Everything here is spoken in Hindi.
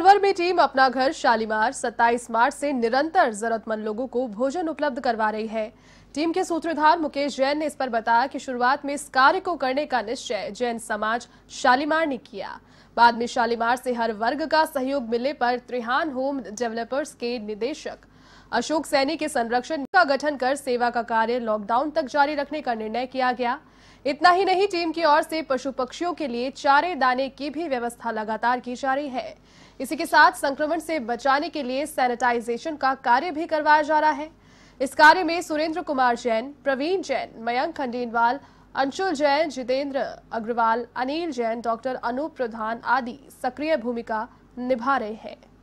अलवर में टीम अपना घर शालीमार 27 मार्च से निरंतर जरूरतमंद लोगों को भोजन उपलब्ध करवा रही है टीम के सूत्रधार मुकेश जैन ने इस पर बताया कि शुरुआत में इस कार्य को करने का निश्चय जैन समाज शालीमार ने किया बाद में शालीमार से हर वर्ग का सहयोग मिलने पर त्रिहान होम डेवलपर्स के निदेशक अशोक सैनी के संरक्षण का गठन कर सेवा का कार्य लॉकडाउन तक जारी रखने का निर्णय किया गया इतना ही नहीं टीम की ओर से पशु पक्षियों के लिए चारे दाने की भी व्यवस्था लगातार की जा रही है इसी के साथ संक्रमण से बचाने के लिए सैनिटाइजेशन का कार्य भी करवाया जा रहा है इस कार्य में सुरेंद्र कुमार जैन प्रवीण जैन मयंक खंडीनवाल अंशुल जैन जितेंद्र अग्रवाल अनिल जैन डॉक्टर अनूप प्रधान आदि सक्रिय भूमिका निभा रहे हैं